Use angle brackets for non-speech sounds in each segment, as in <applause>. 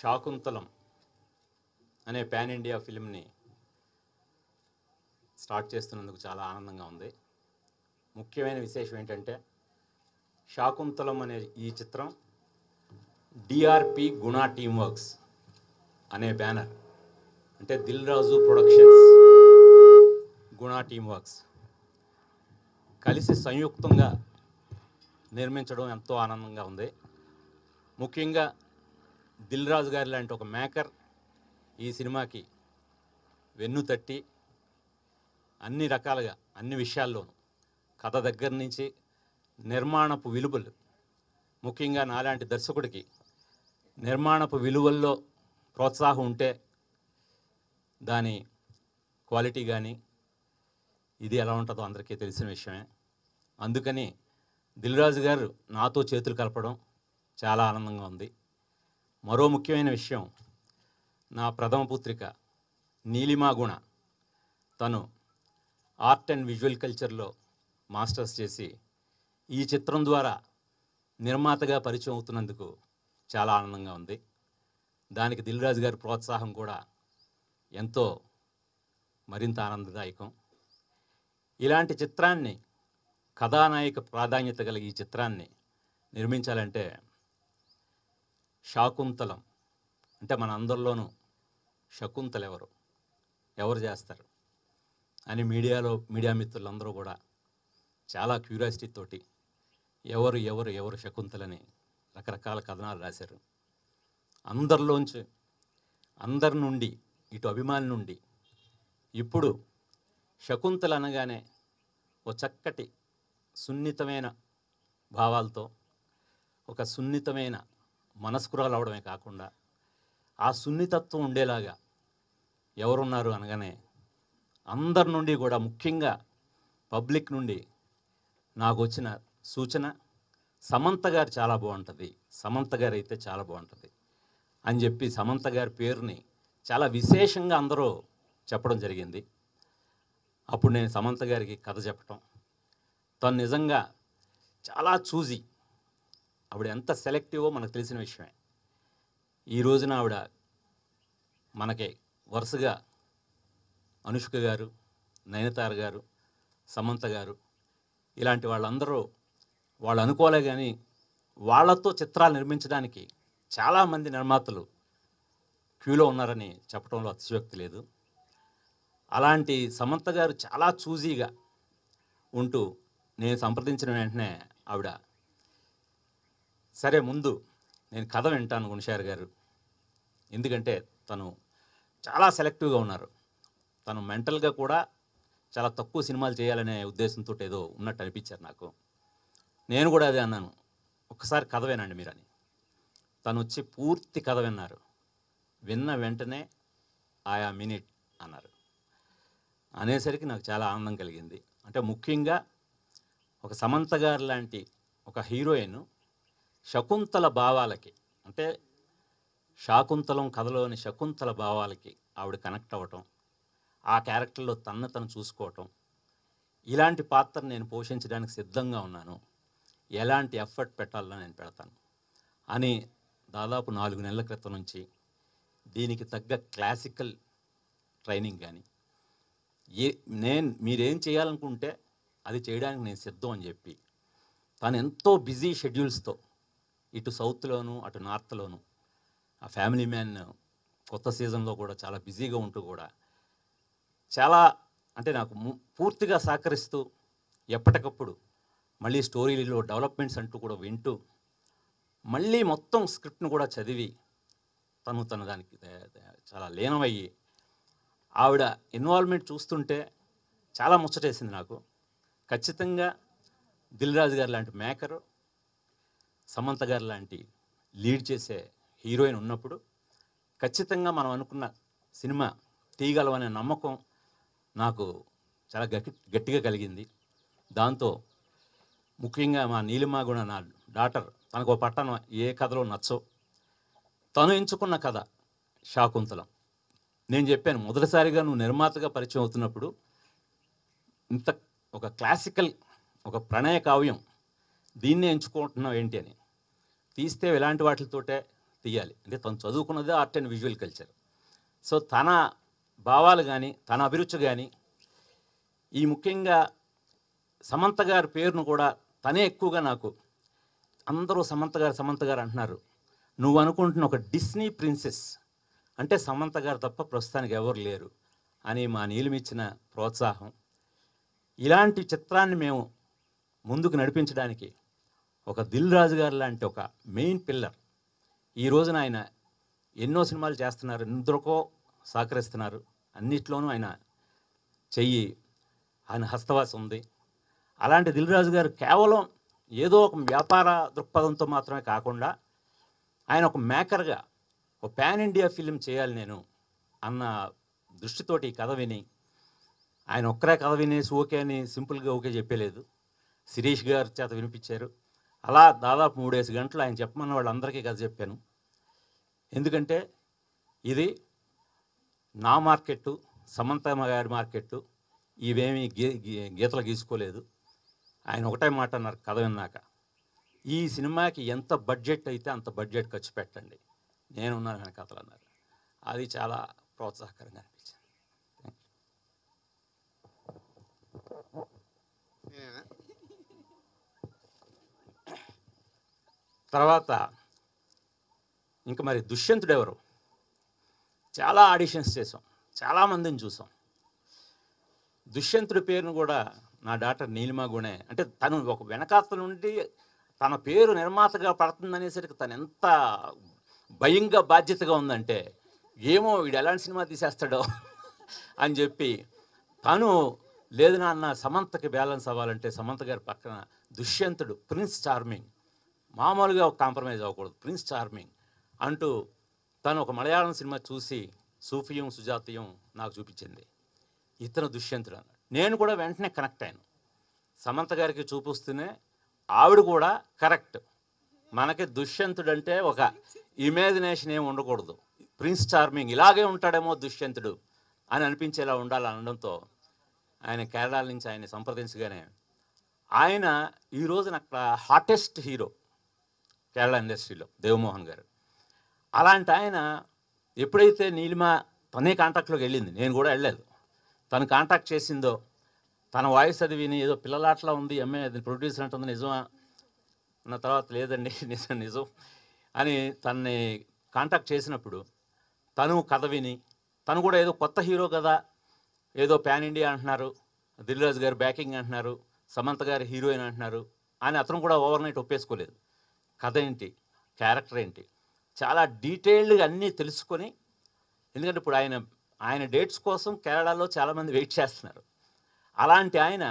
శాకుంతలం అనే pan India ఫిలింని start చేస్తున్నందుకు చాలా ఆనందంగా ఉంది ముఖ్యమైన విశేషం ఏంటంటే శాకుంతలం అనే ఈ చిత్రం డిఆర్పి గుణా టీమ్ వర్క్స్ అనే బ్యానర్ అంటే Dil Raju productions Gunaa team works కలిసి సంయుక్తంగా నిర్మించడం ఎంతో ఆనందంగా ఉంది ముఖ్యంగా దిల్ రాజు గారి లాంటి ఒక మేకర్ ఈ సినిమాకి వెన్ను తట్టి అన్ని రకాలుగా అన్ని విషయాల్లోనూ కథ దగ్గర నుంచి నిర్మాణపు విలువలు ముఖ్యంగా నాలాంటి దర్శకుడికి నిర్మాణపు విలువల్లో ప్రోత్సాహం ఉంటే దాని క్వాలిటీ కానీ ఇది ఎలా ఉంటుందో అందరికీ తెలిసిన విషయమే అందుకని దిల్రాజు గారు నాతో చేతులు కలపడం చాలా ఆనందంగా ఉంది మరో ముఖ్యమైన విషయం నా ప్రథమ పుత్రిక నీలిమా గుణ తను ఆర్ట్ అండ్ విజువల్ కల్చర్లో మాస్టర్స్ చేసి ఈ చిత్రం ద్వారా నిర్మాతగా పరిచయం అవుతున్నందుకు చాలా ఆనందంగా ఉంది దానికి దిల్రాజు గారి ప్రోత్సాహం కూడా ఎంతో మరింత ఆనందదాయకం ఇలాంటి చిత్రాన్ని కథానాయక ప్రాధాన్యత కలిగి ఈ చిత్రాన్ని నిర్మించాలంటే శాకుంతలం అంటే మన అందరిలోనూ శకుంతలు ఎవరు ఎవరు చేస్తారు అని మీడియాలో మీడియా మిత్రులందరూ కూడా చాలా క్యూరియాసిటీ తోటి ఎవరు ఎవరు ఎవరు శకుంతలని రకరకాల కథనాలు రాశారు అందరిలోంచి అందరి నుండి ఇటు అభిమాని నుండి ఇప్పుడు శకుంతలు అనగానే ఓ చక్కటి సున్నితమైన భావాలతో ఒక సున్నితమైన మనస్కురాలు అవడమే కాకుండా ఆ సున్నితత్వం ఉండేలాగా ఎవరున్నారు అనగానే అందరి నుండి కూడా ముఖ్యంగా పబ్లిక్ నుండి నాకు వచ్చిన సూచన సమంత గారు చాలా బాగుంటుంది సమంత గారు అయితే చాలా బాగుంటుంది అని చెప్పి సమంత గారి పేరుని చాలా విశేషంగా అందరూ చెప్పడం జరిగింది అప్పుడు నేను సమంత గారికి కథ చెప్పటం తను నిజంగా చాలా చూసి ఆవిడ ఎంత సెలెక్టివో మనకు తెలిసిన విషయమే ఈ రోజున ఆవిడ మనకి వరుసగా అనుష్క గారు నయనతార గారు సమంత గారు ఇలాంటి వాళ్ళందరూ వాళ్ళు అనుకోలే కానీ వాళ్ళతో చిత్రాలు నిర్మించడానికి చాలామంది నిర్మాతలు క్యూలో ఉన్నారని చెప్పడంలో అతిశయోక్తి లేదు అలాంటి సమంత గారు చాలా చూజీగా ఉంటూ నేను సంప్రదించిన వెంటనే ఆవిడ సరే ముందు నేను కథ వింటాను గుణశారి గారు ఎందుకంటే తను చాలా సెలెక్టివ్గా ఉన్నారు తను మెంటల్గా కూడా చాలా తక్కువ సినిమాలు చేయాలనే ఉద్దేశంతో ఏదో ఉన్నట్టు అనిపించారు నాకు నేను కూడా అదే అన్నాను ఒకసారి కథ వినండి మీరని తను వచ్చి పూర్తి కథ విన్నారు విన్న వెంటనే ఆయా మినిట్ అన్నారు అనేసరికి నాకు చాలా ఆనందం కలిగింది అంటే ముఖ్యంగా ఒక సమంత గారు లాంటి ఒక హీరోయిన్ శకుంతల భావాలకి అంటే శాకుంతలం కథలోని శకుంతల భావాలకి ఆవిడ కనెక్ట్ అవ్వటం ఆ క్యారెక్టర్లో తన్ను తను చూసుకోవటం ఇలాంటి పాత్ర నేను పోషించడానికి సిద్ధంగా ఉన్నాను ఎలాంటి ఎఫర్ట్ పెట్టాలో నేను పెడతాను అని దాదాపు నాలుగు నెలల క్రితం నుంచి దీనికి తగ్గ క్లాసికల్ ట్రైనింగ్ కానీ ఏ నేను మీరేం చేయాలనుకుంటే అది చేయడానికి నేను సిద్ధం అని చెప్పి తను ఎంతో బిజీ షెడ్యూల్స్తో ఇటు సౌత్లోను అటు నార్త్లోను ఆ ఫ్యామిలీ మ్యాన్ కొత్త సీజన్లో కూడా చాలా బిజీగా ఉంటూ కూడా చాలా అంటే నాకు పూర్తిగా సహకరిస్తూ ఎప్పటికప్పుడు మళ్ళీ స్టోరీలో డెవలప్మెంట్స్ అంటూ కూడా వింటూ మళ్ళీ మొత్తం స్క్రిప్ట్ను కూడా చదివి తను తన దానికి చాలా లీనమయ్యి ఆవిడ ఇన్వాల్వ్మెంట్ చూస్తుంటే చాలా ముచ్చటేసింది నాకు ఖచ్చితంగా దిల్రాజు గారు లాంటి మేకరు సమంత గారు లాంటి లీడ్ చేసే హీరోయిన్ ఉన్నప్పుడు ఖచ్చితంగా మనం అనుకున్న సినిమా తీయగలవనే నమ్మకం నాకు చాలా గట్టి గట్టిగా కలిగింది దాంతో ముఖ్యంగా మా నీలిమా కూడా నా డాటర్ తనకు ఒక పట్టణం ఏ కథలో నచ్చో తను ఎంచుకున్న కథ శాకుంతలం నేను చెప్పాను మొదటిసారిగా నువ్వు నిర్మాతగా పరిచయం అవుతున్నప్పుడు ఇంత ఒక క్లాసికల్ ఒక ప్రణయ కావ్యం దీన్నే ఎంచుకుంటున్నాం ఏంటి అని తీస్తే ఎలాంటి వాటితోటే తీయాలి అంటే తను చదువుకున్నదే art and visual culture so తన భావాలు కానీ తన అభిరుచి కానీ ఈ ముఖ్యంగా సమంత గారి పేరును కూడా తనే ఎక్కువగా నాకు అందరూ సమంత గారు సమంత గారు అంటున్నారు నువ్వు అనుకుంటున్న ఒక డిస్నీ ప్రిన్సెస్ అంటే సమంత గారు తప్ప ప్రస్తుతానికి ఎవరు లేరు అని మా నీలమిచ్చిన ప్రోత్సాహం ఇలాంటి చిత్రాన్ని మేము ముందుకు నడిపించడానికి ఒక దిల్ రాజు గారు లాంటి ఒక మెయిన్ పిల్లర్ ఈ రోజున ఆయన ఎన్నో సినిమాలు చేస్తున్నారు ఎందరికో సహకరిస్తున్నారు అన్నిట్లోనూ ఆయన చెయ్యి ఆయన హస్తవాసం ఉంది అలాంటి దిల్ రాజు గారు కేవలం ఏదో ఒక వ్యాపార దృక్పథంతో మాత్రమే కాకుండా ఆయన ఒక మేకర్గా ఒక పాన్ ఇండియా ఫిలిం చేయాలి నేను అన్న దృష్టితోటి కథ విని ఆయన ఒక్కరే కథ వినేసి ఓకే అని సింపుల్గా ఓకే చెప్పలేదు శిరీష్ గారి చేత వినిపించారు అలా దాదాపు మూడేసి గంటలు ఆయన చెప్పమన్న వాళ్ళందరికీ కదా చెప్పాను ఎందుకంటే ఇది నా మార్కెట్టు సమంతమ్మ గారి మార్కెట్టు ఇవేమీ గీ గీతలు గీసుకోలేదు ఆయన ఒకటే మాట అన్నారు కథ విన్నాక ఈ సినిమాకి ఎంత బడ్జెట్ అయితే అంత బడ్జెట్ ఖర్చు పెట్టండి నేనున్నాను ఆయన కథలు అన్నారు అది చాలా ప్రోత్సాహకరంగా అనిపించింది తర్వాత ఇంకా మరి దుష్యంతుడు ఎవరు చాలా ఆడిషన్స్ చేసాం చాలామందిని చూసాం దుష్యంతుడి పేరును కూడా నా డాక్టర్ నీలిమా గుణే అంటే తను ఒక వెనకాత నుండి తన పేరు నిర్మాతగా పడుతుందనేసరికి తను ఎంత భయంగా బాధ్యతగా ఉందంటే ఏమో వీడు ఎలాంటి సినిమా తీసేస్తాడో <laughs> అని చెప్పి తను లేదు నాన్న సమంతకి బ్యాలెన్స్ అవ్వాలంటే సమంత గారి పక్కన దుష్యంతుడు ప్రిన్స్ చార్మింగ్ మామూలుగా ఒక కాంప్రమైజ్ అవ్వకూడదు ప్రిన్స్ చార్మింగ్ అంటూ తను ఒక మలయాళం సినిమా చూసి సూఫియం సుజాతీయం నాకు చూపించింది ఇతను దుష్యంతుడు నేను కూడా వెంటనే కనెక్ట్ అయ్యాను సమంత గారికి చూపిస్తూనే ఆవిడ కూడా కరెక్ట్ మనకి దుష్యంతుడు అంటే ఒక ఇమాజినేషన్ ఏమి ఉండకూడదు ప్రిన్స్ చార్మింగ్ ఇలాగే ఉంటాడేమో దుష్యంతుడు అని అనిపించేలా ఉండాలి అనడంతో ఆయన కేరళ నుంచి ఆయన సంప్రదించగానే ఆయన ఈరోజున అక్కడ హాటెస్ట్ హీరో కేరళ ఇండస్ట్రీలో దేవమోహన్ గారు అలాంటి ఆయన ఎప్పుడైతే నీలిమ తనే కాంటాక్ట్లోకి వెళ్ళింది నేను కూడా వెళ్ళలేదు తను కాంటాక్ట్ చేసిందో తన వాయిస్ అది విని ఏదో పిల్లలాట్లా ఉంది ఎంఏ అది ప్రొడ్యూసర్ అంటుంది నిజమా అన్న తర్వాత లేదండి <laughs> నిజం నిజం అని తనని కాంటాక్ట్ చేసినప్పుడు తను కథ విని తను కూడా ఏదో కొత్త హీరో కదా ఏదో పాన్ ఇండియా అంటున్నారు దిల్రాజు గారు బ్యాకింగ్ అంటున్నారు సమంత గారు హీరోయిన్ అంటున్నారు అని అతను కూడా ఓవర్ నైట్ ఒప్పేసుకోలేదు కథ ఏంటి క్యారెక్టర్ ఏంటి చాలా డీటెయిల్డ్గా అన్నీ తెలుసుకొని ఎందుకంటే ఇప్పుడు ఆయన ఆయన డేట్స్ కోసం కేరళలో చాలామంది వెయిట్ చేస్తున్నారు అలాంటి ఆయన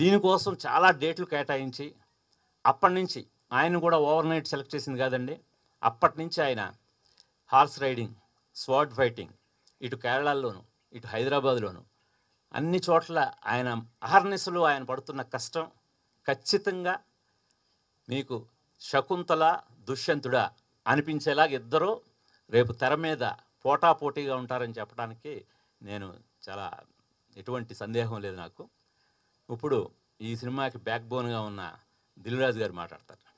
దీనికోసం చాలా డేట్లు కేటాయించి అప్పటి నుంచి ఆయన కూడా ఓవర్ నైట్ సెలెక్ట్ చేసింది కాదండి అప్పటి నుంచి ఆయన హార్స్ రైడింగ్ స్వాడ్ ఫైటింగ్ ఇటు కేరళలోను ఇటు హైదరాబాద్లోను అన్ని చోట్ల ఆయన అహర్నిశలు ఆయన పడుతున్న కష్టం ఖచ్చితంగా మీకు శకుంతల దుష్యంతుడా అనిపించేలాగా ఇద్దరూ రేపు తెర మీద పోటాపోటీగా ఉంటారని చెప్పడానికి నేను చాలా ఎటువంటి సందేహం లేదు నాకు ఇప్పుడు ఈ సినిమాకి బ్యాక్ బోన్గా ఉన్న దిల్రాజు గారు మాట్లాడతారు